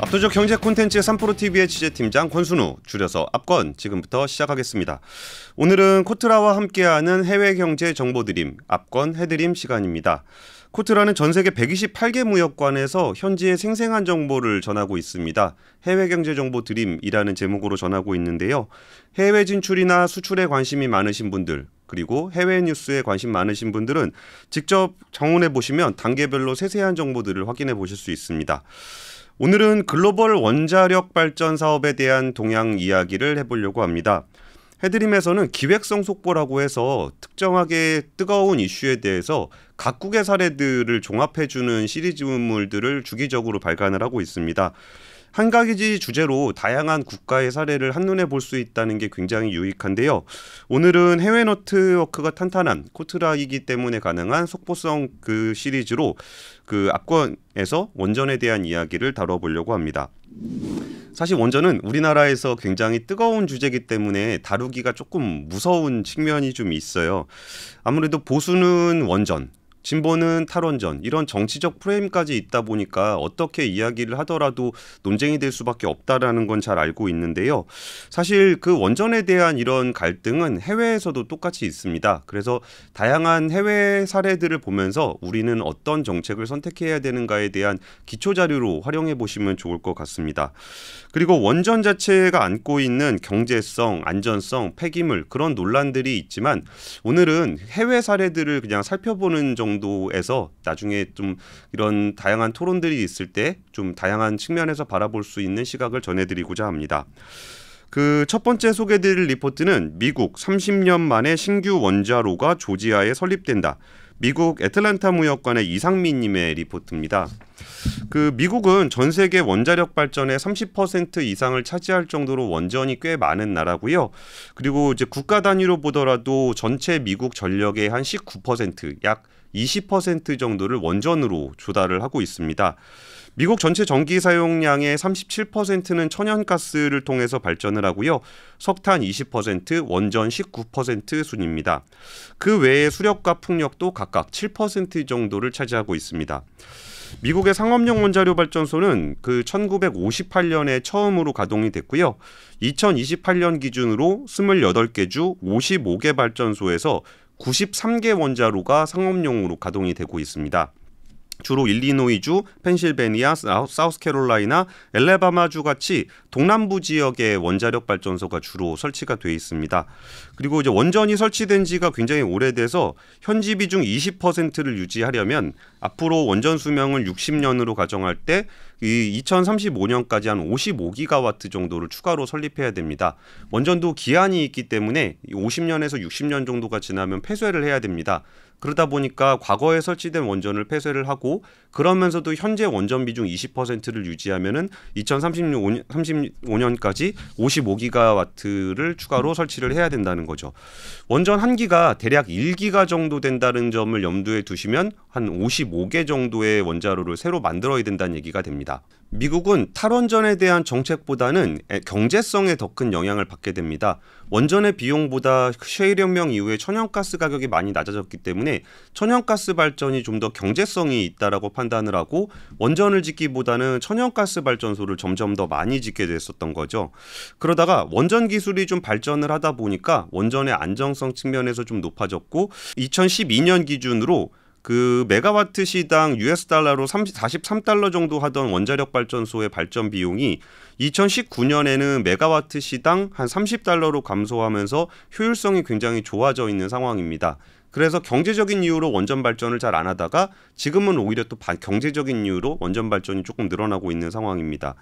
압도적 경제 콘텐츠 의 3프로TV의 취재팀장 권순우 줄여서 압권 지금부터 시작하겠습니다. 오늘은 코트라와 함께하는 해외 경제 정보 드림 압권 해드림 시간입니다. 코트라는 전 세계 128개 무역관에서 현지의 생생한 정보를 전하고 있습니다. 해외 경제 정보 드림이라는 제목으로 전하고 있는데요. 해외 진출이나 수출에 관심이 많으신 분들 그리고 해외 뉴스에 관심 많으신 분들은 직접 정원해 보시면 단계별로 세세한 정보들을 확인해 보실 수 있습니다. 오늘은 글로벌 원자력 발전 사업에 대한 동향 이야기를 해보려고 합니다. 해드림에서는 기획성 속보라고 해서 특정하게 뜨거운 이슈에 대해서 각국의 사례들을 종합해주는 시리즈물들을 주기적으로 발간을 하고 있습니다. 한 가지 주제로 다양한 국가의 사례를 한눈에 볼 수 있다는 게 굉장히 유익한데요. 오늘은 해외 네트워크가 탄탄한 코트라이기 때문에 가능한 속보성 그 시리즈로 그압권에서 원전에 대한 이야기를 다뤄보려고 합니다. 사실 원전은 우리나라에서 굉장히 뜨거운 주제이기 때문에 다루기가 조금 무서운 측면이 좀 있어요. 아무래도 보수는 원전, 진보는 탈원전 이런 정치적 프레임까지 있다 보니까 어떻게 이야기를 하더라도 논쟁이 될 수밖에 없다라는 건 잘 알고 있는데요. 사실 그 원전에 대한 이런 갈등은 해외에서도 똑같이 있습니다. 그래서 다양한 해외 사례들을 보면서 우리는 어떤 정책을 선택해야 되는가에 대한 기초 자료로 활용해 보시면 좋을 것 같습니다. 그리고 원전 자체가 안고 있는 경제성, 안전성, 폐기물 그런 논란들이 있지만 오늘은 해외 사례들을 그냥 살펴보는 정도에서 나중에 좀 이런 다양한 토론들이 있을 때 좀 다양한 측면에서 바라볼 수 있는 시각을 전해드리고자 합니다. 그 첫 번째 소개드릴 리포트는 미국 30년 만에 신규 원자로가 조지아에 설립된다. 미국 애틀란타 무역관의 이상민 님의 리포트입니다. 그 미국은 전 세계 원자력 발전의 30% 이상을 차지할 정도로 원전이 꽤 많은 나라고요. 그리고 이제 국가 단위로 보더라도 전체 미국 전력의 한 19%약 20% 정도를 원전으로 조달을 하고 있습니다. 미국 전체 전기 사용량의 37%는 천연가스를 통해서 발전을 하고요. 석탄 20%, 원전 19% 순입니다. 그 외에 수력과 풍력도 각각 7% 정도를 차지하고 있습니다. 미국의 상업용 원자료 발전소는 그 1958년에 처음으로 가동이 됐고요. 2028년 기준으로 28개 주 55개 발전소에서 93개 원자로가 상업용으로 가동이 되고 있습니다. 주로 일리노이주, 펜실베니아, 사우스캐롤라이나, 엘레바마주 같이 동남부 지역의 원자력 발전소가 주로 설치가 돼 있습니다. 그리고 이제 원전이 설치된 지가 굉장히 오래돼서 현지 비중 20%를 유지하려면 앞으로 원전 수명을 60년으로 가정할 때 이 2035년까지 한 55기가와트 정도를 추가로 설립해야 됩니다. 원전도 기한이 있기 때문에 50년에서 60년 정도가 지나면 폐쇄를 해야 됩니다. 그러다 보니까 과거에 설치된 원전을 폐쇄를 하고 그러면서도 현재 원전 비중 20%를 유지하면은 2035년까지 55기가와트를 추가로 설치를 해야 된다는 거죠. 원전 한 기가 대략 1기가 정도 된다는 점을 염두에 두시면 한 55개 정도의 원자로를 새로 만들어야 된다는 얘기가 됩니다. 미국은 탈원전에 대한 정책보다는 경제성에 더 큰 영향을 받게 됩니다. 원전의 비용보다 쉐일혁명 이후에 천연가스 가격이 많이 낮아졌기 때문에 천연가스 발전이 좀 더 경제성이 있다라고 판단을 하고 원전을 짓기보다는 천연가스 발전소를 점점 더 많이 짓게 됐었던 거죠. 그러다가 원전 기술이 좀 발전을 하다 보니까 원전의 안정성 측면에서 좀 높아졌고 2012년 기준으로 그 메가와트 시당 US 달러로 30, 43달러 정도 하던 원자력 발전소의 발전 비용이 2019년에는 메가와트 시당 한 30달러로 감소하면서 효율성이 굉장히 좋아져 있는 상황입니다. 그래서 경제적인 이유로 원전 발전을 잘 안 하다가 지금은 오히려 또 경제적인 이유로 원전 발전이 조금 늘어나고 있는 상황입니다.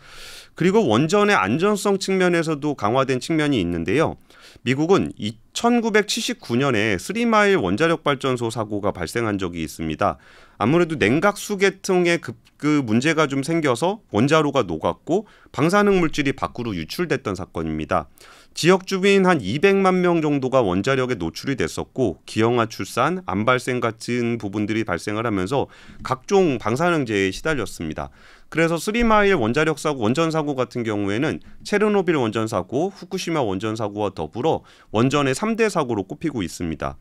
그리고 원전의 안전성 측면에서도 강화된 측면이 있는데요. 미국은 1979년에 스리마일 원자력 발전소 사고가 발생한 적이 있습니다. 아무래도 냉각 수계통에 그, 그 문제가 좀 생겨서 원자로가 녹았고 방사능 물질이 밖으로 유출됐던 사건입니다. 지역 주민 한 200만 명 정도가 원자력에 노출이 됐었고 기형아 출산, 안발생 같은 부분들이 발생을 하면서 각종 방사능제에 시달렸습니다. 그래서 쓰리마일 원자력 사고 원전 사고 같은 경우에는 체르노빌 원전 사고, 후쿠시마 원전 사고와 더불어 원전의 3대 사고로 꼽히고 있습니다.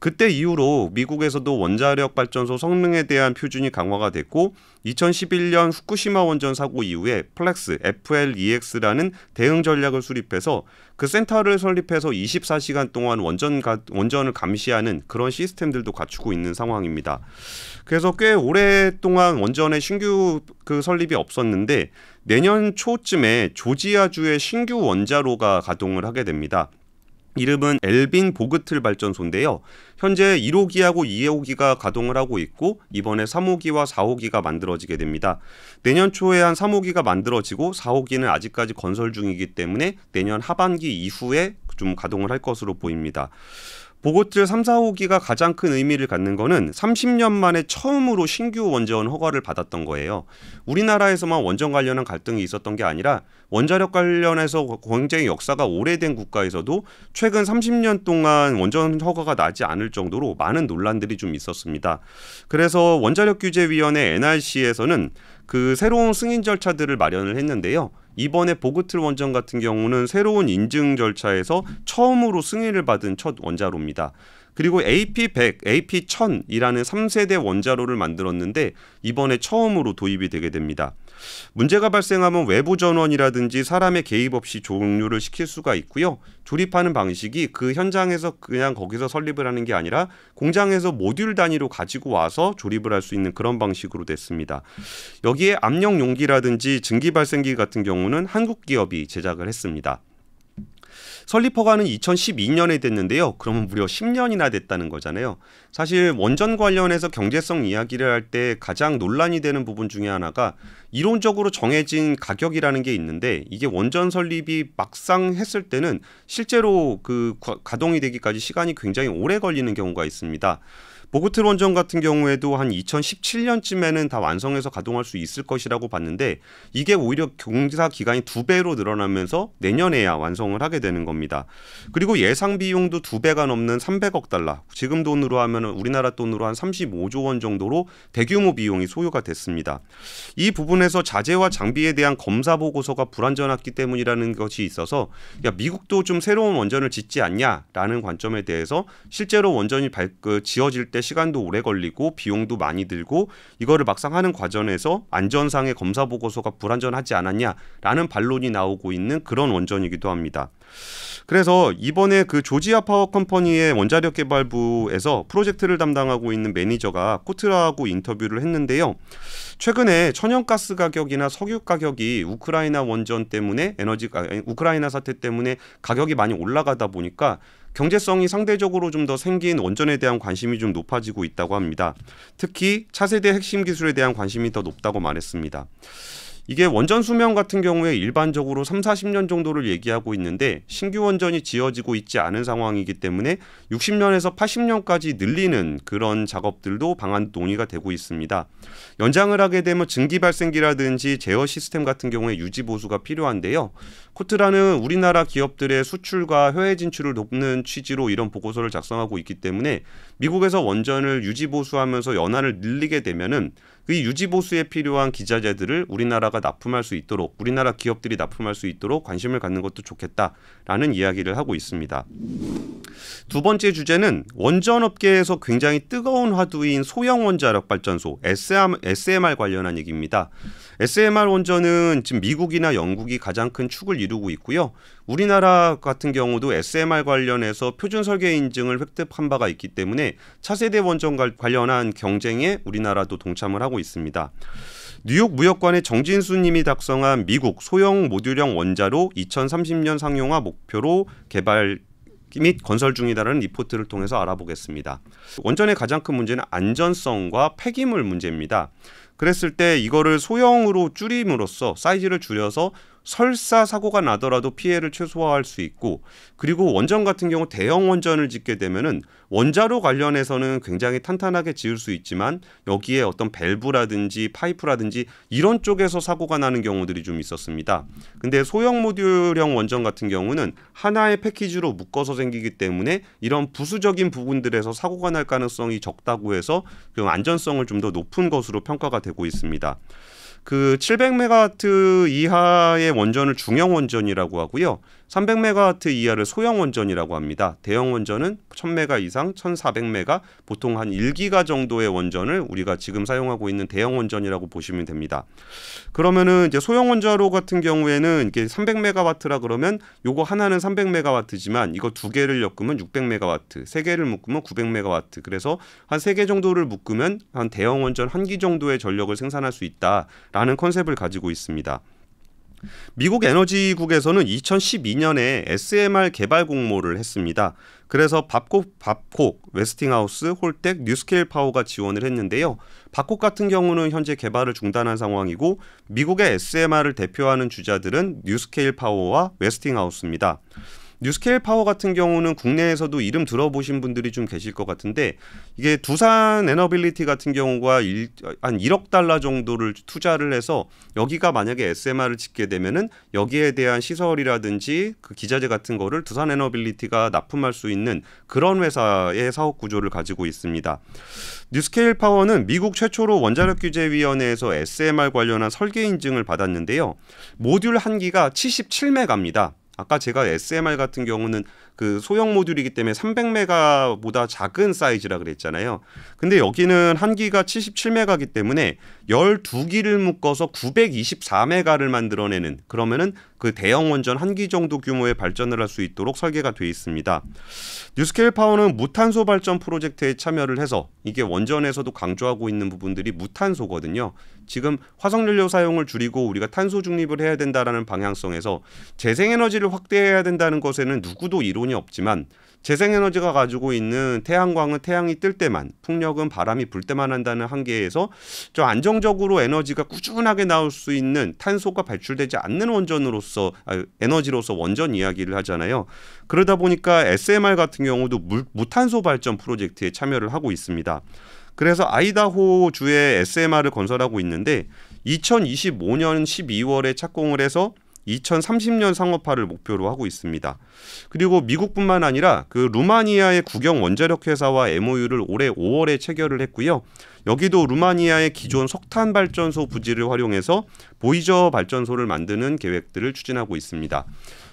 그때 이후로 미국에서도 원자력 발전소 성능에 대한 표준이 강화가 됐고 2011년 후쿠시마 원전 사고 이후에 플렉스 FLEX라는 대응 전략을 수립해서 그 센터를 설립해서 24시간 동안 원전 가, 원전을 감시하는 그런 시스템들도 갖추고 있는 상황입니다. 그래서 꽤 오랫동안 원전의 신규 그 설립이 없었는데 내년 초쯤에 조지아주의 신규 원자로가 가동을 하게 됩니다. 이름은 엘빈 보그틀 발전소인데요. 현재 1호기하고 2호기가 가동을 하고 있고 이번에 3호기와 4호기가 만들어지게 됩니다. 내년 초에 한 3호기가 만들어지고 4호기는 아직까지 건설 중이기 때문에 내년 하반기 이후에 좀 가동을 할 것으로 보입니다. 보고트 3, 4호기가 가장 큰 의미를 갖는 거는 30년 만에 처음으로 신규 원전 허가를 받았던 거예요. 우리나라에서만 원전 관련한 갈등이 있었던 게 아니라 원자력 관련해서 굉장히 역사가 오래된 국가에서도 최근 30년 동안 원전 허가가 나지 않을 정도로 많은 논란들이 좀 있었습니다. 그래서 원자력 규제위원회 NRC에서는 그 새로운 승인 절차들을 마련을 했는데요. 이번에 보그틀 원전 같은 경우는 새로운 인증 절차에서 처음으로 승인을 받은 첫 원자로입니다. 그리고 AP100, AP1000이라는 3세대 원자로를 만들었는데 이번에 처음으로 도입이 되게 됩니다. 문제가 발생하면 외부 전원이라든지 사람의 개입 없이 종료를 시킬 수가 있고요. 조립하는 방식이 그 현장에서 그냥 거기서 설립을 하는 게 아니라 공장에서 모듈 단위로 가지고 와서 조립을 할 수 있는 그런 방식으로 됐습니다. 여기에 압력 용기라든지 증기 발생기 같은 경우는 한국 기업이 제작을 했습니다. 설립허가는 2012년에 됐는데요. 그러면 무려 10년이나 됐다는 거잖아요. 사실 원전 관련해서 경제성 이야기를 할 때 가장 논란이 되는 부분 중에 하나가 이론적으로 정해진 가격이라는 게 있는데 이게 원전 설립이 막상 했을 때는 실제로 그 가동이 되기까지 시간이 굉장히 오래 걸리는 경우가 있습니다. 보그틀 원전 같은 경우에도 한 2017년쯤에는 다 완성해서 가동할 수 있을 것이라고 봤는데 이게 오히려 경사 기간이 두 배로 늘어나면서 내년에야 완성을 하게 되는 겁니다. 겁니다. 그리고 예상 비용도 두 배가 넘는 300억 달러. 지금 돈으로 하면 우리나라 돈으로 한 35조 원 정도로 대규모 비용이 소요가 됐습니다. 이 부분에서 자재와 장비에 대한 검사 보고서가 불완전했기 때문이라는 것이 있어서 야 미국도 좀 새로운 원전을 짓지 않냐라는 관점에 대해서 실제로 원전이 발, 그, 지어질 때 시간도 오래 걸리고 비용도 많이 들고 이거를 막상 하는 과정에서 안전상의 검사 보고서가 불완전하지 않았냐라는 반론이 나오고 있는 그런 원전이기도 합니다. 그래서 이번에 그 조지아 파워 컴퍼니의 원자력 개발부에서 프로젝트를 담당하고 있는 매니저가 코트라하고 인터뷰를 했는데요. 최근에 천연가스 가격이나 석유 가격이 우크라이나 원전 때문에 에너지 우크라이나 사태 때문에 가격이 많이 올라가다 보니까 경제성이 상대적으로 좀 더 생긴 원전에 대한 관심이 좀 높아지고 있다고 합니다. 특히 차세대 핵심 기술에 대한 관심이 더 높다고 말했습니다. 이게 원전 수명 같은 경우에 일반적으로 3, 40년 정도를 얘기하고 있는데 신규 원전이 지어지고 있지 않은 상황이기 때문에 60년에서 80년까지 늘리는 그런 작업들도 방안 논의가 되고 있습니다. 연장을 하게 되면 증기 발생기라든지 제어 시스템 같은 경우에 유지 보수가 필요한데요. 코트라는 우리나라 기업들의 수출과 해외 진출을 돕는 취지로 이런 보고서를 작성하고 있기 때문에 미국에서 원전을 유지 보수하면서 연한을 늘리게 되면은 그 유지 보수에 필요한 기자재들을 우리나라가 정부가 납품할 수 있도록 우리나라 기업들이 납품할 수 있도록 관심을 갖는 것도 좋겠다라는 이야기를 하고 있습니다. 두 번째 주제는 원전업계에서 굉장히 뜨거운 화두인 소형 원자력 발전소 SMR 관련한 얘기입니다. SMR 원전은 지금 미국이나 영국이 가장 큰 축을 이루고 있고요. 우리나라 같은 경우도 SMR 관련해서 표준 설계 인증을 획득한 바가 있기 때문에 차세대 원전 관련한 경쟁에 우리나라도 동참을 하고 있습니다. 뉴욕 무역관의 정진수 님이 작성한 미국 소형 모듈형 원자로 2030년 상용화 목표로 개발 및 건설 중이다라는 리포트를 통해서 알아보겠습니다. 원전의 가장 큰 문제는 안전성과 폐기물 문제입니다. 그랬을 때 이거를 소형으로 줄임으로써 사이즈를 줄여서 설사 사고가 나더라도 피해를 최소화할 수 있고 그리고 원전 같은 경우 대형 원전을 짓게 되면은 원자로 관련해서는 굉장히 탄탄하게 지을 수 있지만 여기에 어떤 밸브라든지 파이프라든지 이런 쪽에서 사고가 나는 경우들이 좀 있었습니다. 근데 소형 모듈형 원전 같은 경우는 하나의 패키지로 묶어서 생기기 때문에 이런 부수적인 부분들에서 사고가 날 가능성이 적다고 해서 그 안전성을 좀 더 높은 것으로 평가가 되고 있습니다. 그 700메가와트 이하의 원전을 중형 원전이라고 하고요. 300메가와트 이하를 소형 원전이라고 합니다. 대형 원전은 1000메가 이상, 1400메가, 보통 한 1기가 정도의 원전을 우리가 지금 사용하고 있는 대형 원전이라고 보시면 됩니다. 그러면은 이제 소형 원자로 같은 경우에는 이게 300메가와트라 그러면 요거 하나는 300메가와트지만 이거 두 개를 엮으면 600메가와트, 세 개를 묶으면 900메가와트. 그래서 한 세 개 정도를 묶으면 한 대형 원전 한 기 정도의 전력을 생산할 수 있다라는 컨셉을 가지고 있습니다. 미국 에너지국에서는 2012년에 SMR 개발 공모를 했습니다. 그래서 밥콕, 밥콕, 웨스팅하우스, 홀텍, 뉴스케일 파워가 지원을 했는데요. 밥콕 같은 경우는 현재 개발을 중단한 상황이고 미국의 SMR을 대표하는 주자들은 뉴스케일 파워와 웨스팅하우스입니다. 뉴스케일 파워 같은 경우는 국내에서도 이름 들어보신 분들이 좀 계실 것 같은데 이게 두산 에너빌리티 같은 경우가 일, 한 1억 달러 정도를 투자를 해서 여기가 만약에 SMR을 짓게 되면은 여기에 대한 시설이라든지 그 기자재 같은 거를 두산 에너빌리티가 납품할 수 있는 그런 회사의 사업 구조를 가지고 있습니다. 뉴스케일 파워는 미국 최초로 원자력 규제 위원회에서 SMR 관련한 설계 인증을 받았는데요. 모듈 한 기가 77메가입니다. 아까 제가 SMR 같은 경우는 그 소형 모듈이기 때문에 300메가보다 작은 사이즈라 그랬잖아요. 근데 여기는 한 기가 77메가기 때문에 12기를 묶어서 924메가를 만들어내는 그러면은 그 대형 원전 한기 정도 규모의 발전을 할 수 있도록 설계가 되어 있습니다. 뉴스케일 파워는 무탄소 발전 프로젝트에 참여를 해서 이게 원전에서도 강조하고 있는 부분들이 무탄소거든요. 지금 화석연료 사용을 줄이고 우리가 탄소 중립을 해야 된다라는 방향성에서 재생에너지를 확대해야 된다는 것에는 누구도 이론이 부분이 없지만 재생에너지가 가지고 있는 태양광은 태양이 뜰 때만 풍력은 바람이 불 때만 한다는 한계에서 좀 안정적으로 에너지가 꾸준하게 나올 수 있는 탄소가 발출되지 않는 원전으로서 아, 에너지로서 원전 이야기를 하잖아요. 그러다 보니까 SMR 같은 경우도 물, 무탄소 발전 프로젝트에 참여를 하고 있습니다. 그래서 아이다호 주에 SMR을 건설하고 있는데 2025년 12월에 착공을 해서 2030년 상업화를 목표로 하고 있습니다. 그리고 미국뿐만 아니라 그 루마니아의 국영 원자력 회사와 MOU를 올해 5월에 체결을 했고요. 여기도 루마니아의 기존 석탄 발전소 부지를 활용해서 보이저 발전소를 만드는 계획들을 추진하고 있습니다.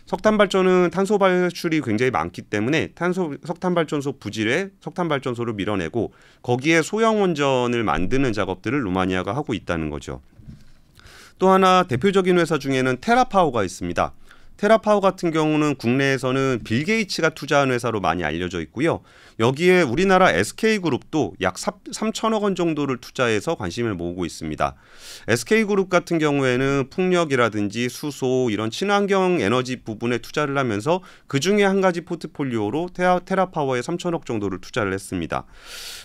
석탄 발전은 탄소 발출이 굉장히 많기 때문에 탄소 석탄 발전소 부지에 석탄 발전소를 밀어내고 거기에 소형 원전을 만드는 작업들을 루마니아가 하고 있다는 거죠. 또 하나 대표적인 회사 중에는 테라파워가 있습니다. 테라파워 같은 경우는 국내에서는 빌 게이츠가 투자한 회사로 많이 알려져 있고요. 여기에 우리나라 SK그룹도 약 3천억 원 정도를 투자해서 관심을 모으고 있습니다. SK그룹 같은 경우에는 풍력이라든지 수소 이런 친환경 에너지 부분에 투자를 하면서 그중에 한 가지 포트폴리오로 테라, 테라파워에 3천억 정도를 투자를 했습니다.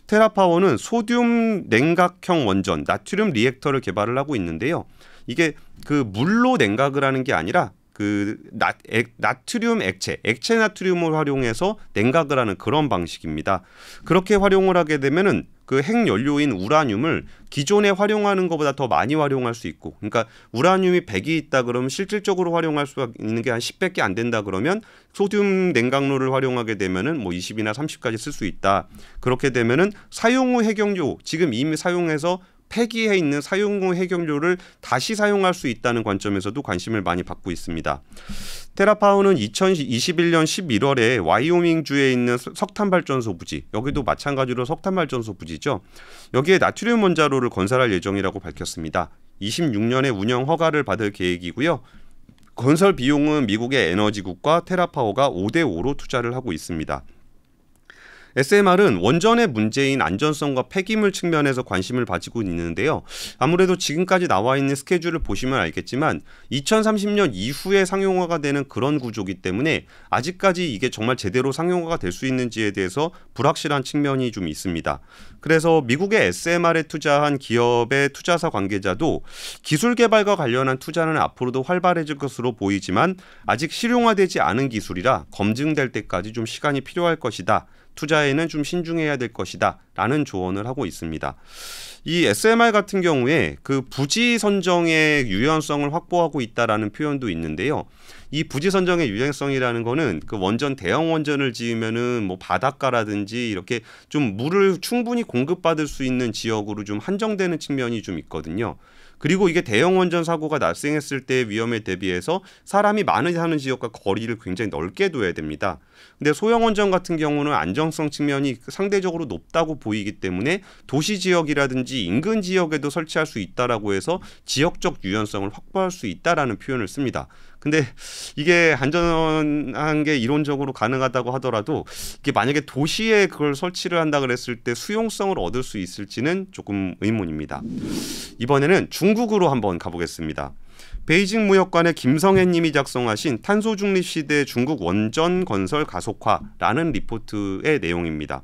테라파워는 소듐 냉각형 원전 나트륨 리액터를 개발을 하고 있는데요. 이게 그 물로 냉각을 하는 게 아니라 그 나, 액, 나트륨 액체, 액체 나트륨을 활용해서 냉각을 하는 그런 방식입니다. 그렇게 활용을 하게 되면은 그 핵연료인 우라늄을 기존에 활용하는 것보다 더 많이 활용할 수 있고 그러니까 우라늄이 100이 있다 그러면 실질적으로 활용할 수 있는 게 한 10밖에 안 된다 그러면 소듐 냉각로를 활용하게 되면은 뭐 20이나 30까지 쓸 수 있다. 그렇게 되면은 사용 후 핵연료 지금 이미 사용해서 폐기해 있는 사용 후 해경료를 다시 사용할 수 있다는 관점에서도 관심을 많이 받고 있습니다. 테라파워는 2021년 11월에 와이오밍 주에 있는 석탄 발전소 부지 여기도 마찬가지로 석탄 발전소 부지죠. 여기에 나트륨 원자로를 건설할 예정이라고 밝혔습니다. 26년에 운영 허가를 받을 계획이고요. 건설 비용은 미국의 에너지국과 테라파워가 5대 5로 투자를 하고 있습니다. SMR은 원전의 문제인 안전성과 폐기물 측면에서 관심을 가지고 있는데요. 아무래도 지금까지 나와 있는 스케줄을 보시면 알겠지만 2030년 이후에 상용화가 되는 그런 구조기 때문에 아직까지 이게 정말 제대로 상용화가 될 수 있는지에 대해서 불확실한 측면이 좀 있습니다. 그래서 미국의 SMR에 투자한 기업의 투자사 관계자도 기술 개발과 관련한 투자는 앞으로도 활발해질 것으로 보이지만 아직 실용화되지 않은 기술이라 검증될 때까지 좀 시간이 필요할 것이다. 투자에는 좀 신중해야 될 것이다라는 조언을 하고 있습니다. 이 SMR 같은 경우에 그 부지 선정의 유연성을 확보하고 있다라는 표현도 있는데요. 이 부지 선정의 유연성이라는 거는 그 원전 대형 원전을 지으면은 뭐 바닷가라든지 이렇게 좀 물을 충분히 공급받을 수 있는 지역으로 좀 한정되는 측면이 좀 있거든요. 그리고 이게 대형 원전 사고가 날생했을 때의 위험에 대비해서 사람이 많이 사는 지역과 거리를 굉장히 넓게 둬야 됩니다. 근데 소형 원전 같은 경우는 안정성 측면이 상대적으로 높다고 보이기 때문에 도시 지역이라든지 인근 지역에도 설치할 수 있다라고 해서 지역적 유연성을 확보할 수 있다라는 표현을 씁니다. 근데 이게 안전한 게 이론적으로 가능하다고 하더라도 이게 만약에 도시에 그걸 설치를 한다 그랬을 때 수용성을 얻을 수 있을지는 조금 의문입니다. 이번에는 중국으로 한번 가보겠습니다. 베이징 무역관의 김성애 님이 작성하신 탄소 중립 시대 중국 원전 건설 가속화라는 리포트의 내용입니다.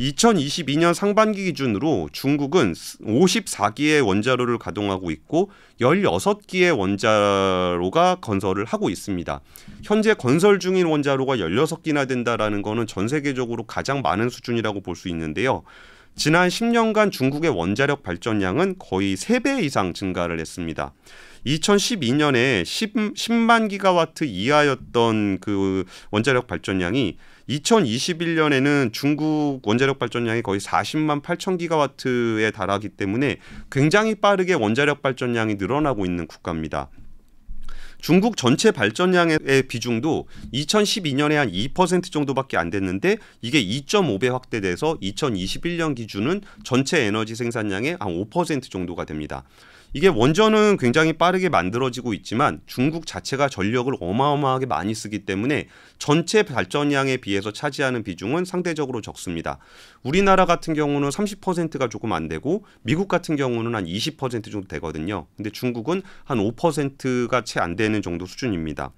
2022년 상반기 기준으로 중국은 54기의 원자로를 가동하고 있고 16기의 원자로가 건설을 하고 있습니다. 현재 건설 중인 원자로가 16기나 된다라는 것은 전 세계적으로 가장 많은 수준이라고 볼 수 있는데요. 지난 10년간 중국의 원자력 발전량은 거의 3배 이상 증가를 했습니다. 2012년에 10, 만 기가와트 이하였던 그 원자력 발전량이 2021년에는 중국 원자력 발전량이 거의 40만 8천 기가와트에 달하기 때문에 굉장히 빠르게 원자력 발전량이 늘어나고 있는 국가입니다. 중국 전체 발전량의 비중도 2012년에 한 2% 정도밖에 안 됐는데 이게 2.5배 확대돼서 2021년 기준은 전체 에너지 생산량의 한 5% 정도가 됩니다. 이게 원전은 굉장히 빠르게 만들어지고 있지만 중국 자체가 전력을 어마어마하게 많이 쓰기 때문에 전체 발전량에 비해서 차지하는 비중은 상대적으로 적습니다. 우리나라 같은 경우는 30%가 조금 안 되고 미국 같은 경우는 한 20% 정도 되거든요. 근데 중국은 한 5%가 채 안 되는 정도 수준입니다.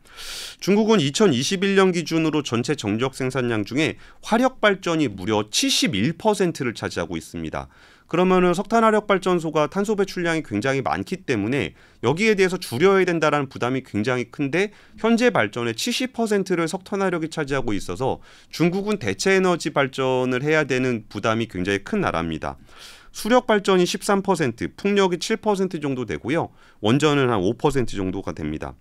중국은 2021년 기준으로 전체 정적 생산량 중에 화력 발전이 무려 71%를 차지하고 있습니다. 그러면은 석탄화력 발전소가 탄소 배출량이 굉장히 많기 때문에 여기에 대해서 줄여야 된다라는 부담이 굉장히 큰데 현재 발전의 70%를 석탄화력이 차지하고 있어서 중국은 대체 에너지 발전을 해야 되는 부담이 굉장히 큰 나라입니다. 수력 발전이 13%, 풍력이 7% 정도 되고요. 원전은 한 5% 정도가 됩니다.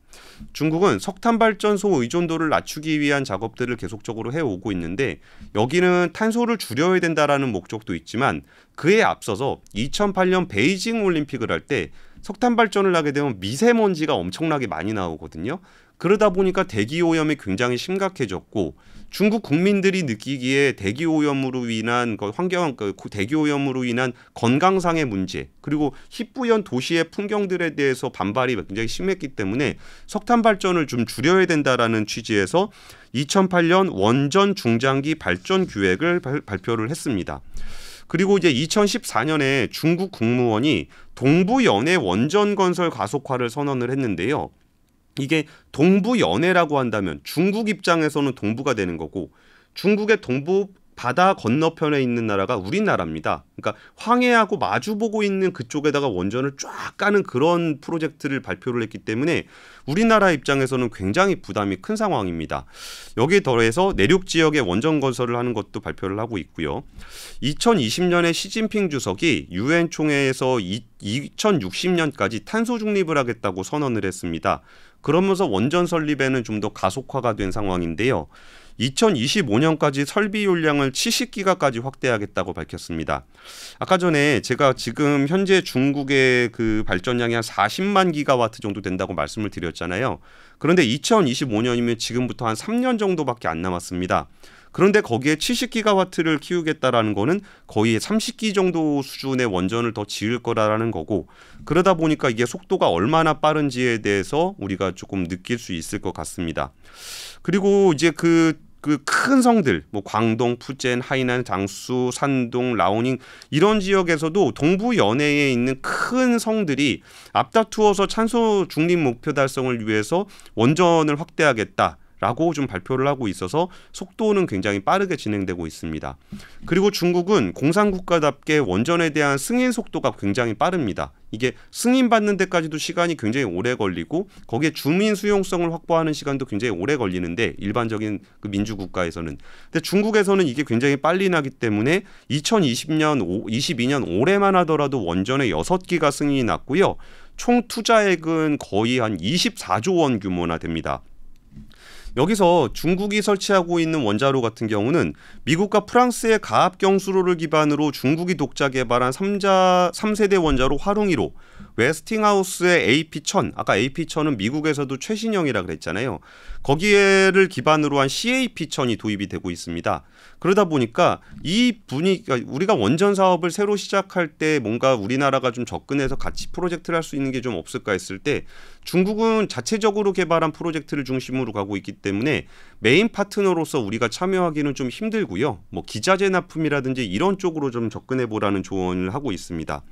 중국은 석탄 발전소 의존도를 낮추기 위한 작업들을 계속적으로 해오고 있는데 여기는 탄소를 줄여야 된다라는 목적도 있지만 그에 앞서서 2008년 베이징 올림픽을 할 때 석탄 발전을 하게 되면 미세먼지가 엄청나게 많이 나오거든요. 그러다 보니까 대기 오염이 굉장히 심각해졌고 중국 국민들이 느끼기에 대기 오염으로 인한 그 환경 그 대기 오염으로 인한 건강상의 문제 그리고 희뿌연 도시의 풍경들에 대해서 반발이 굉장히 심했기 때문에 석탄 발전을 좀 줄여야 된다라는 취지에서 2008년 원전 중장기 발전 기획을 발표를 했습니다. 그리고 이제 2014년에 중국 국무원이 동부연해 원전 건설 가속화를 선언을 했는데요. 이게 동부 연해라고 한다면 중국 입장에서는 동부가 되는 거고 중국의 동부 바다 건너편에 있는 나라가 우리나라입니다. 그러니까 황해하고 마주보고 있는 그쪽에다가 원전을 쫙 까는 그런 프로젝트를 발표를 했기 때문에 우리나라 입장에서는 굉장히 부담이 큰 상황입니다. 여기에 더해서 내륙 지역에 원전 건설을 하는 것도 발표를 하고 있고요. 2020년에 시진핑 주석이 유엔 총회에서 2060년까지 탄소 중립을 하겠다고 선언을 했습니다. 그러면서 원전 설립에는 좀 더 가속화가 된 상황인데요. 2025년까지 설비 용량을 70기가까지 확대하겠다고 밝혔습니다. 아까 전에 제가 지금 현재 중국의 그 발전량이 한 40만 기가와트 정도 된다고 말씀을 드렸잖아요. 그런데 2025년이면 지금부터 한 3년 정도밖에 안 남았습니다. 그런데 거기에 70기가와트를 키우겠다라는 거는 거의 30기 정도 수준의 원전을 더 지을 거라는 거고 그러다 보니까 이게 속도가 얼마나 빠른지에 대해서 우리가 조금 느낄 수 있을 것 같습니다. 그리고 이제 그 그 큰 성들 뭐 광동, 푸젠, 하이난, 장수, 산동, 라오닝 이런 지역에서도 동부 연해에 있는 큰 성들이 앞다투어서 찬소 중립 목표 달성을 위해서 원전을 확대하겠다. 라고 좀 발표를 하고 있어서 속도는 굉장히 빠르게 진행되고 있습니다. 그리고 중국은 공산국가답게 원전에 대한 승인 속도가 굉장히 빠릅니다. 이게 승인받는 데까지도 시간이 굉장히 오래 걸리고 거기에 주민 수용성을 확보하는 시간도 굉장히 오래 걸리는데 일반적인 그 민주국가에서는 근데 중국에서는 이게 굉장히 빨리 나기 때문에 2020년 오, 22년 올해만 하더라도 원전에 6기가 승인이 났고요. 총 투자액은 거의 한 24조 원 규모나 됩니다. 여기서 중국이 설치하고 있는 원자로 같은 경우는 미국과 프랑스의 가압 경수로를 기반으로 중국이 독자 개발한 3자 3세대 원자로 화롱이로 웨스팅하우스의 AP1000 아까 AP1000은 미국에서도 최신형이라 그랬잖아요. 거기에를 기반으로 한 CAP1000이 도입이 되고 있습니다. 그러다 보니까 이분위기가 그러니까 우리가 원전 사업을 새로 시작할 때 뭔가 우리나라가 좀 접근해서 같이 프로젝트를 할 수 있는 게 좀 없을까 했을 때 중국은 자체적으로 개발한 프로젝트를 중심으로 가고 있기 때문에 메인 파트너로서 우리가 참여하기는 좀 힘들고요. 뭐 기자재 납품이라든지 이런 쪽으로 좀 접근해 보라는 조언을 하고 있습니다.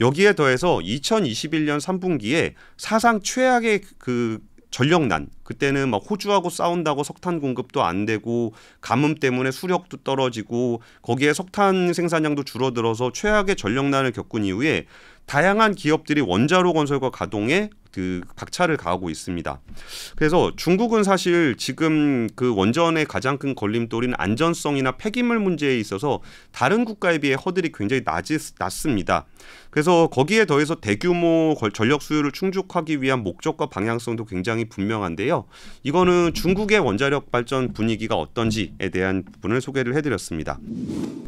여기에 더해서 2021년 3분기에 사상 최악의 그 전력난 그때는 막 호주하고 싸운다고 석탄 공급도 안 되고 가뭄 때문에 수력도 떨어지고 거기에 석탄 생산량도 줄어들어서 최악의 전력난을 겪은 이후에 다양한 기업들이 원자로 건설과 가동에 그 박차를 가하고 있습니다. 그래서 중국은 사실 지금 그 원전의 가장 큰 걸림돌인 안전성이나 폐기물 문제에 있어서 다른 국가에 비해 허들이 굉장히 낮습니다 그래서 거기에 더해서 대규모 전력 수요를 충족하기 위한 목적과 방향성도 굉장히 분명한데요. 이거는 중국의 원자력 발전 분위기가 어떤지에 대한 부분을 소개를 해드렸습니다.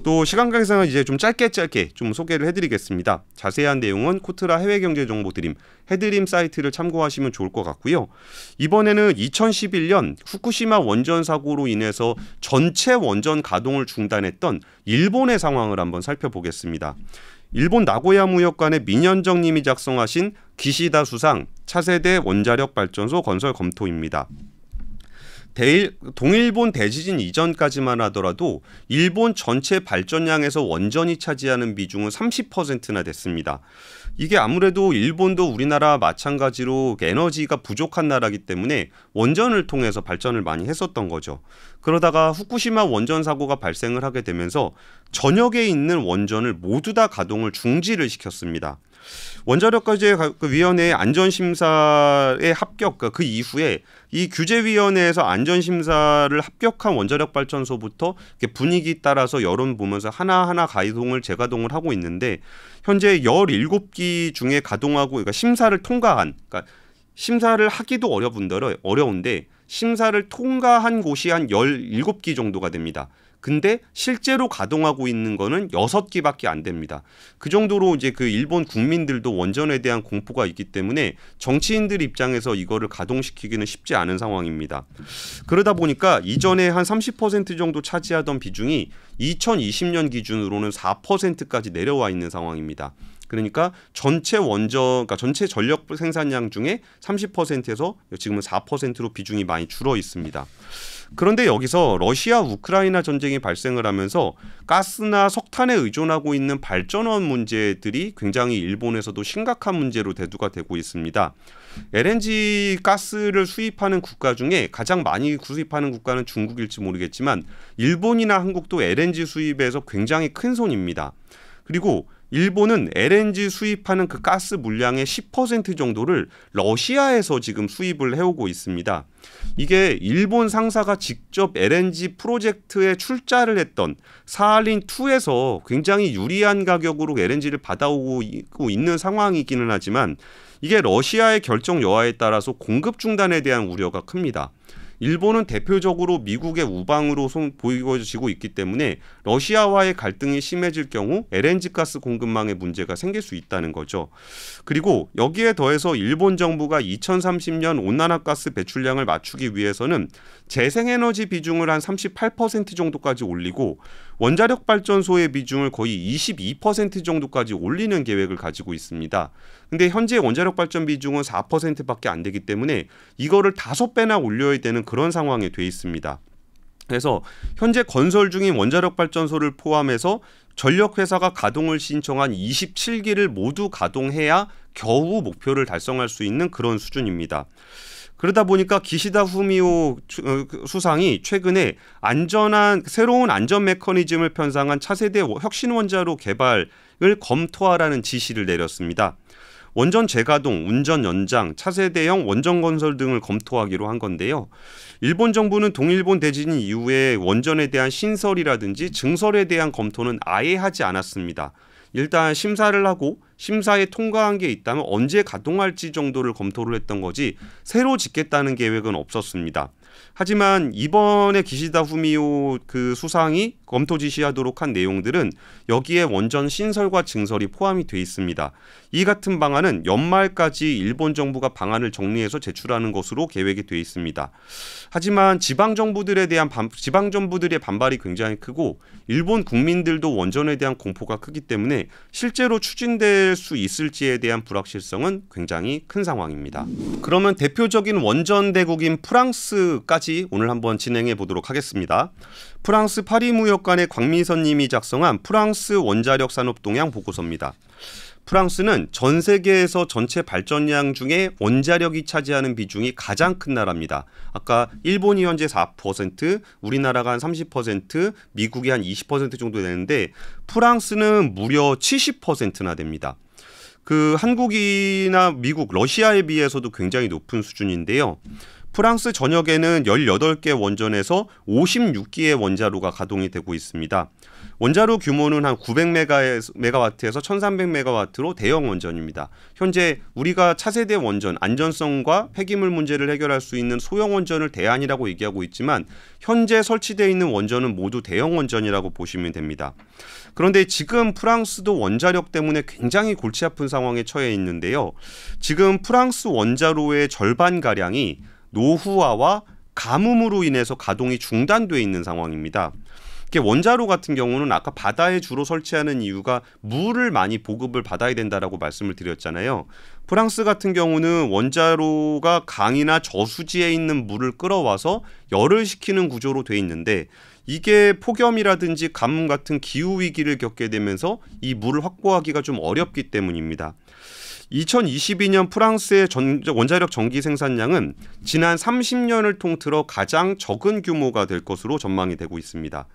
또 시간 관계상은 이제 좀 짧게 짧게 좀 소개를 해드리겠습니다. 자세한 내용은 코트라 해외경제정보 드림 해드림 사이트를 참고하시면 좋을 것 같고요. 이번에는 2011년 후쿠시마 원전 사고로 인해서 전체 원전 가동을 중단했던 일본의 상황을 한번 살펴보겠습니다. 일본 나고야 무역관의 민현정 님이 작성하신 기시다 수상 차세대 원자력 발전소 건설 검토입니다. 대일, 동일본 대지진 이전까지만 하더라도 일본 전체 발전량에서 원전이 차지하는 비중은 30%나 됐습니다. 이게 아무래도 일본도 우리나라 마찬가지로 에너지가 부족한 나라기 때문에 원전을 통해서 발전을 많이 했었던 거죠. 그러다가 후쿠시마 원전 사고가 발생을 하게 되면서 전역에 있는 원전을 모두 다 가동을 중지를 시켰습니다. 원자력 과제 그 위원회 안전 심사에 합격 그러니까 그 이후에 이 규제위원회에서 안전 심사를 합격한 원자력 발전소부터 분위기 따라서 여론 보면서 하나하나 가동을 재가동을 하고 있는데 현재 17기 중에 가동하고 그러니까 심사를 통과한 그러니까 심사를 하기도 어려운데 어려운데 심사를 통과한 곳이 한 열일곱 기 정도가 됩니다. 근데 실제로 가동하고 있는 거는 여섯 기밖에 안 됩니다. 그 정도로 이제 그 일본 국민들도 원전에 대한 공포가 있기 때문에 정치인들 입장에서 이거를 가동시키기는 쉽지 않은 상황입니다. 그러다 보니까 이전에 한 30% 정도 차지하던 비중이 2020년 기준으로는 4%까지 내려와 있는 상황입니다. 그러니까 전체 원전, 그러니까 전체 전력 생산량 중에 30%에서 지금은 4%로 비중이 많이 줄어 있습니다. 그런데 여기서 러시아 우크라이나 전쟁이 발생을 하면서 가스나 석탄에 의존하고 있는 발전원 문제들이 굉장히 일본에서도 심각한 문제로 대두가 되고 있습니다. LNG 가스를 수입하는 국가 중에 가장 많이 수입하는 국가는 중국일지 모르겠지만 일본이나 한국도 LNG 수입에서 굉장히 큰 손입니다. 그리고 일본은 LNG 수입하는 그 가스 물량의 10% 정도를 러시아에서 지금 수입을 해오고 있습니다. 이게 일본 상사가 직접 LNG 프로젝트에 출자를 했던 사할린 2에서 굉장히 유리한 가격으로 LNG를 받아오고 있는 상황이기는 하지만 이게 러시아의 결정 여하에 따라서 공급 중단에 대한 우려가 큽니다. 일본은 대표적으로 미국의 우방으로 보이고 고 있기 때문에 러시아와의 갈등이 심해질 경우 LNG 가스 공급망에 문제가 생길 수 있다는 거죠. 그리고 여기에 더해서 일본 정부가 2030년 온난화 가스 배출량을 맞추기 위해서는 재생에너지 비중을 한 38% 정도까지 올리고 원자력 발전소의 비중을 거의 22% 정도까지 올리는 계획을 가지고 있습니다. 근데 현재 원자력 발전 비중은 4%밖에 안 되기 때문에 이거를 다섯 배나 올려야 되는 그 그런 상황이 돼 있습니다. 그래서 현재 건설 중인 원자력 발전소를 포함해서 전력회사가 가동을 신청한 27기를 모두 가동해야 겨우 목표를 달성할 수 있는 그런 수준입니다. 그러다 보니까 기시다 후미오 어, 그 수상이 최근에 안전한 새로운 안전 메커니즘을 편성한 차세대 혁신 원자로 개발을 검토하라는 지시를 내렸습니다. 원전 재가동, 운전 연장, 차세 대형 원전 건설 등을 검토하기로 한 건데요. 일본 정부는 동일본 대진 이후에 원전에 대한 신설이라든지 증설에 대한 검토는 아예 하지 않았습니다. 일단 심사를 하고 심사에 통과한 게 있다면 언제 가동할지 정도를 검토를 했던 거지 새로 짓겠다는 계획은 없었습니다. 하지만 이번에 기시다 후미오 그 수상이 검토 지시하도록 한 내용들은 여기에 원전 신설과 증설이 포함이 돼 있습니다. 이 같은 방안은 연말까지 일본 정부가 방안을 정리해서 제출하는 것으로 계획이 돼 있습니다. 하지만 지방 정부들에 대한 반, 지방 정부들의 반발이 굉장히 크고 일본 국민들도 원전에 대한 공포가 크기 때문에 실제로 추진될 수 있을지에 대한 불확실성은 굉장히 큰 상황입니다. 그러면 대표적인 원전 대국인 프랑스 끝까지 오늘 한번 진행해 보도록 하겠습니다. 프랑스 파리 무역관의 광민선 님이 작성한 프랑스 원자력 산업 동향 보고서입니다. 프랑스는 전 세계에서 전체 발전량 중에 원자력이 차지하는 비중이 가장 큰 나라입니다. 아까 일본이 현재 4%, 우리나라가 한 30%, 미국이 한 20% 정도 되는데 프랑스는 무려 70%나 됩니다. 그 한국이나 미국, 러시아에 비해서도 굉장히 높은 수준인데요. 프랑스 전역에는 18개 원전에서 56기의 원자로가 가동이 되고 있습니다. 원자로 규모는 한 900메가와트에서 1300메가와트로 대형 원전입니다. 현재 우리가 차세대 원전 안전성과 폐기물 문제를 해결할 수 있는 소형 원전을 대안이라고 얘기하고 있지만 현재 설치되어 있는 원전은 모두 대형 원전이라고 보시면 됩니다. 그런데 지금 프랑스도 원자력 때문에 굉장히 골치 아픈 상황에 처해 있는데요. 지금 프랑스 원자로의 절반 가량이 노후화와 가뭄으로 인해서 가동이 중단돼 있는 상황입니다. 원자로 같은 경우는 아까 바다에 주로 설치하는 이유가 물을 많이 보급을 받아야 된다라고 말씀을 드렸잖아요. 프랑스 같은 경우는 원자로가 강이나 저수지에 있는 물을 끌어와서 열을 식히는 구조로 돼 있는데 이게 폭염이라든지 가뭄 같은 기후 위기를 겪게 되면서 이 물을 확보하기가 좀 어렵기 때문입니다. 2022년 프랑스의 전, 원자력 전기 생산량은 지난 30년을 통틀어 가장 적은 규모가 될 것으로 전망이 되고 있습니다.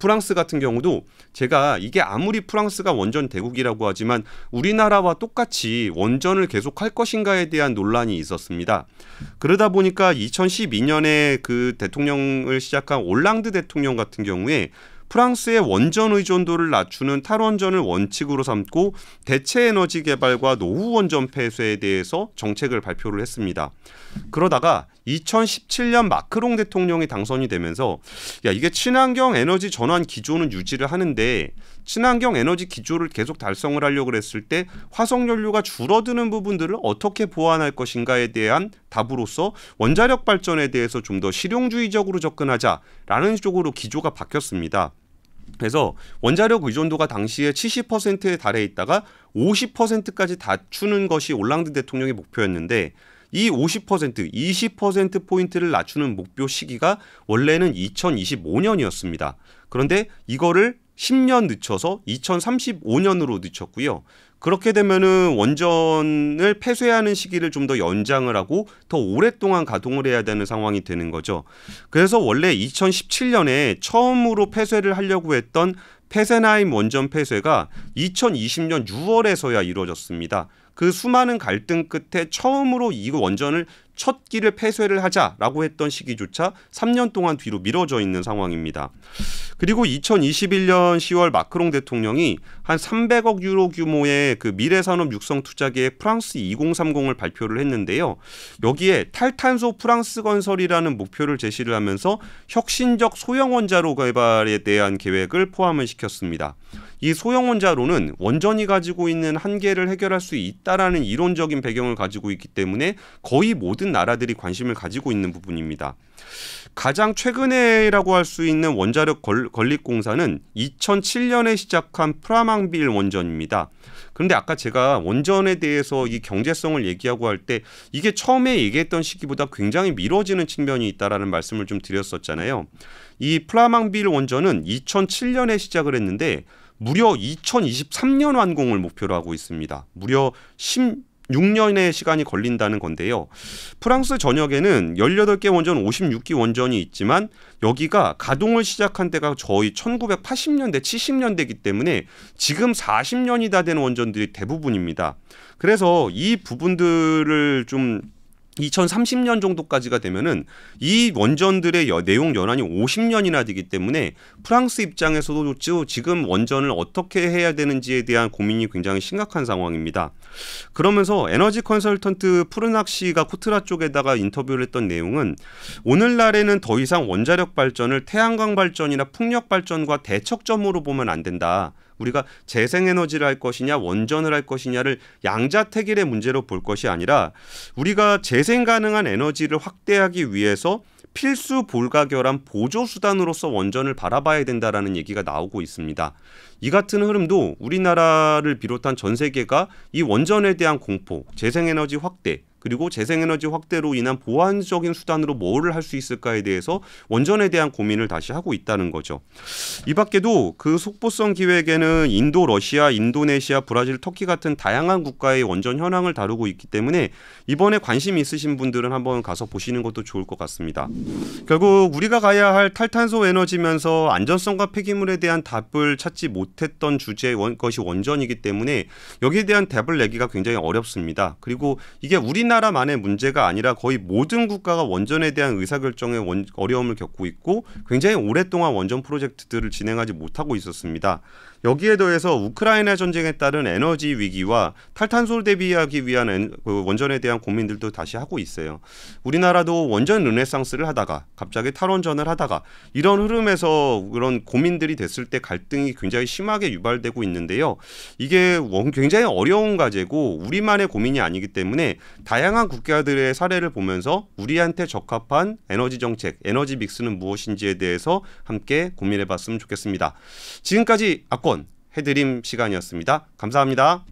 프랑스 같은 경우도 제가 이게 아무리 프랑스가 원전 대국이라고 하지만 우리나라와 똑같이 원전을 계속할 것인가에 대한 논란이 있었습니다. 그러다 보니까 2012년에 그 대통령을 시작한 올랑드 대통령 같은 경우에 프랑스의 원전 의존도를 낮추는 탈원전을 원칙으로 삼고 대체 에너지 개발과 노후 원전 폐쇄에 대해서 정책을 발표를 했습니다. 그러다가 2017년 마크롱 대통령이 당선이 되면서 야 이게 친환경 에너지 전환 기조는 유지를 하는데 친환경 에너지 기조를 계속 달성을 하려고 했을때 화석 연료가 줄어드는 부분들을 어떻게 보완할 것인가에 대한 답으로서 원자력 발전에 대해서 좀 더 실용주의적으로 접근하자라는 쪽으로 기조가 바뀌었습니다. 그래서 원자력 의존도가 당시에 70%에 달해 있다가 50%까지 다추는 것이 올랑드 대통령의 목표였는데 이 50%, 20%포인트를 낮추는 목표 시기가 원래는 2025년이었습니다. 그런데 이거를 10년 늦춰서 2035년으로 늦췄고요. 그렇게 되면은 원전을 폐쇄하는 시기를 좀 더 연장을 하고 더 오랫동안 가동을 해야 되는 상황이 되는 거죠. 그래서 원래 2017년에 처음으로 폐쇄를 하려고 했던 페세나임 원전 폐쇄가 2020년 6월에서야 이루어졌습니다. 그 수많은 갈등 끝에 처음으로 이 원전을 첫 길을 폐쇄를 하자라고 했던 시기조차 3년 동안 뒤로 미뤄져 있는 상황입니다. 그리고 2021년 10월 마크롱 대통령이 한 300억 유로 규모의 그 미래산업 육성 투자 계획 프랑스 2030을 발표를 했는데요. 여기에 탈탄소 프랑스 건설이라는 목표를 제시를 하면서 혁신적 소형원자로 개발에 대한 계획을 포함을 시켰습니다. 이 소형원자로는 원전이 가지고 있는 한계를 해결할 수 있다라는 이론적인 배경을 가지고 있기 때문에 거의 모든 모든 나라들이 관심을 가지고 있는 부분입니다. 가장 최근에라고 할 수 있는 원자력 건립공사는 2007년에 시작한 프라망빌 원전입니다. 그런데 아까 제가 원전에 대해서 이 경제성을 얘기하고 할 때 이게 처음에 얘기했던 시기보다 굉장히 미뤄지는 측면이 있다라는 말씀을 좀 드렸었잖아요. 이 프라망빌 원전은 2007년에 시작을 했는데 무려 2023년 완공을 목표로 하고 있습니다. 무려 10 6년의 시간이 걸린다는 건데요. 프랑스 전역에는 18개 원전, 56기 원전이 있지만 여기가 가동을 시작한 때가 저희 1980년대, 70년대이기 때문에 지금 40년이 다 된 원전들이 대부분입니다. 그래서 이 부분들을 좀 2030년 정도까지가 되면은 이 원전들의 여, 내용 연한이 50년이나 되기 때문에 프랑스 입장에서도 지금 원전을 어떻게 해야 되는지에 대한 고민이 굉장히 심각한 상황입니다. 그러면서 에너지 컨설턴트 푸르낙 씨가 코트라 쪽에다가 인터뷰를 했던 내용은 오늘날에는 더 이상 원자력 발전을 태양광 발전이나 풍력 발전과 대척점으로 보면 안 된다. 우리가 재생에너지를 할 것이냐 원전을 할 것이냐를 양자택일의 문제로 볼 것이 아니라 우리가 재생 가능한 에너지를 확대하기 위해서 필수 볼가결함 보조 수단으로서 원전을 바라봐야 된다라는 얘기가 나오고 있습니다. 이 같은 흐름도 우리나라를 비롯한 전 세계가 이 원전에 대한 공포, 재생에너지 확대, 그리고 재생에너지 확대로 인한 보완적인 수단으로 뭐를 할 수 있을까에 대해서 원전에 대한 고민을 다시 하고 있다는 거죠. 이 밖에도 그 속보성 기획에는 인도, 러시아, 인도네시아, 브라질, 터키 같은 다양한 국가의 원전 현황을 다루고 있기 때문에 이번에 관심 있으신 분들은 한번 가서 보시는 것도 좋을 것 같습니다. 결국 우리가 가야 할 탈탄소 에너지면서 안전성과 폐기물에 대한 답을 찾지 못했던 주제의 것이 원전이기 때문에 여기에 대한 답을 내기가 굉장히 어렵습니다. 그리고 이게 우리나라 우리나라만의 문제가 아니라 거의 모든 국가가 원전에 대한 의사결정에 원, 어려움을 겪고 있고 굉장히 오랫동안 원전 프로젝트들을 진행하지 못하고 있었습니다. 여기에 더해서 우크라이나 전쟁에 따른 에너지 위기와 탈탄소를 대비하기 위한 엔, 그 원전에 대한 고민들도 다시 하고 있어요. 우리나라도 원전 르네상스를 하다가 갑자기 탈원전을 하다가 이런 흐름에서 그런 고민들이 됐을 때 갈등이 굉장히 심하게 유발되고 있는데요. 이게 굉장히 어려운 과제고 우리만의 고민이 아니기 때문에 다양 다양한 국가들의 사례를 보면서 우리한테 적합한 에너지 정책, 에너지 믹스는 무엇인지에 대해서 함께 고민해 봤으면 좋겠습니다. 지금까지 아권 해드림 시간이었습니다. 감사합니다.